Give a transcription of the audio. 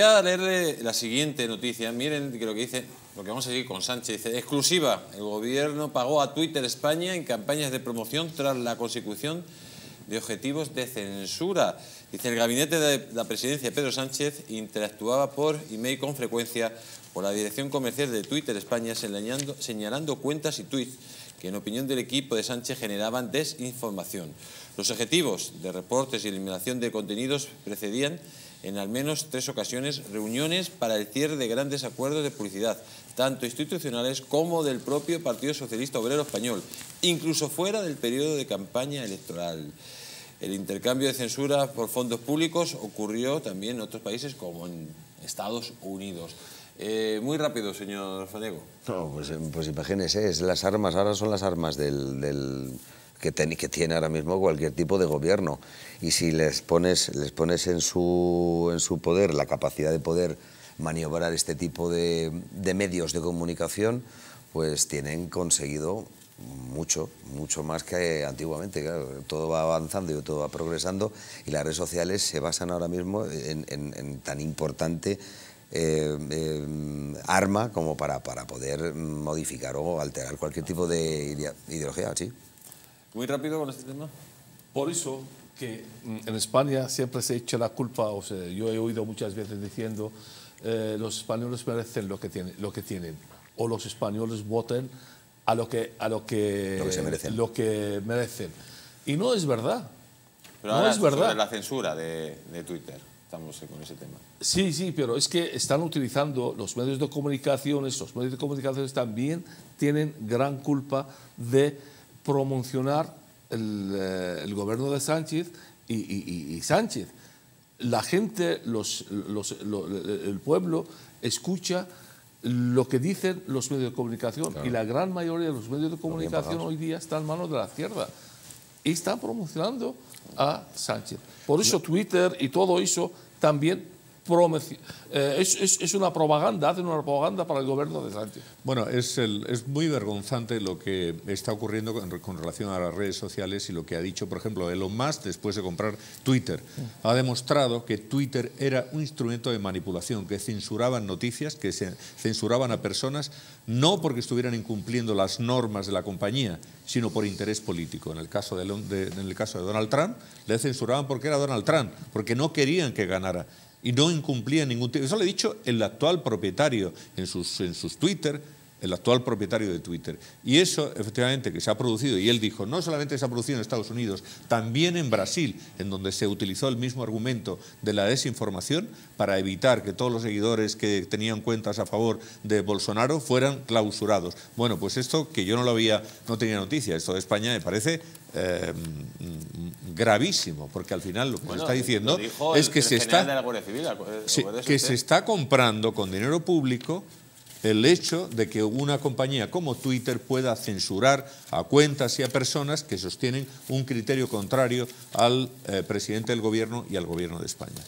Voy a leerle la siguiente noticia. Miren lo que dice, Lo que vamos a seguir con Sánchez. Dice, exclusiva, el gobierno pagó a Twitter España en campañas de promoción tras la consecución de objetivos de censura. Dice, el gabinete de la presidencia Pedro Sánchez interactuaba por email con frecuencia por la dirección comercial de Twitter España señalando, señalando cuentas y tweets que en opinión del equipo de Sánchez generaban desinformación. Los objetivos de reportes y eliminación de contenidos precedían en al menos tres ocasiones reuniones para el cierre de grandes acuerdos de publicidad, tanto institucionales como del propio Partido Socialista Obrero Español, incluso fuera del periodo de campaña electoral. El intercambio de censura por fondos públicos ocurrió también en otros países como en Estados Unidos. Eh, muy rápido, señor Fanego. No, pues, pues imagínese, las armas, ahora son las armas del que, que tiene ahora mismo cualquier tipo de gobierno. Y si les pones, les pones en, su, en su poder la capacidad de poder maniobrar este tipo de, medios de comunicación, pues tienen conseguido mucho, mucho más que antiguamente. todo va avanzando y todo va progresando y las redes sociales se basan ahora mismo en, tan importante eh, em, arma como para, para poder modificar o alterar cualquier tipo de ideología. ¿sí? Muy rápido con este tema. Por eso que mm, en España siempre se echa la culpa, o sea, yo he oído muchas veces diciendo, eh, los españoles merecen lo que, tienen, lo que tienen, o los españoles voten a lo que, a lo que, lo que, se merecen. Lo que merecen. Y no es verdad. Pero no ahora es verdad. Sobre la censura de, de Twitter estamos con ese tema. Sí, sí, pero es que están utilizando los medios de comunicación, los medios de comunicaciones también tienen gran culpa de promocionar eh, el, gobierno de Sánchez y, Sánchez. La gente, los, el pueblo escucha lo que dicen los medios de comunicación y la gran mayoría de los medios de comunicación hoy día están en manos de la izquierda y están promocionando a Sánchez. Por eso Twitter y todo eso también eh, es, una propaganda, hacen una propaganda para el gobierno de Sánchez. Bueno, es, muy vergonzante lo que está ocurriendo con, relación a las redes sociales y lo que ha dicho, por ejemplo, Elon Musk después de comprar Twitter. Ha demostrado que Twitter era un instrumento de manipulación, que censuraban noticias, que censuraban a personas, no porque estuvieran incumpliendo las normas de la compañía, sino por interés político. En el caso en el caso de Donald Trump, le censuraban porque era Donald Trump, porque no querían que ganara y no incumplía ningún tipo. Eso lo ha dicho el actual propietario en sus, en sus Twitter, el actual propietario de Twitter. Y eso, efectivamente, que se ha producido, y él dijo, no solamente se ha producido en Estados Unidos, también en Brasil, en donde se utilizó el mismo argumento de la desinformación para evitar que todos los seguidores que tenían cuentas a favor de Bolsonaro fueran clausurados. Bueno, pues esto que yo no lo había, no tenía noticia, esto de España me parece eh, gravísimo, porque al final lo que está diciendo es que, se está, que se está comprando con dinero público el hecho de que una compañía como Twitter pueda censurar a cuentas y a personas que sostienen un criterio contrario al eh, presidente del Gobierno y al Gobierno de España.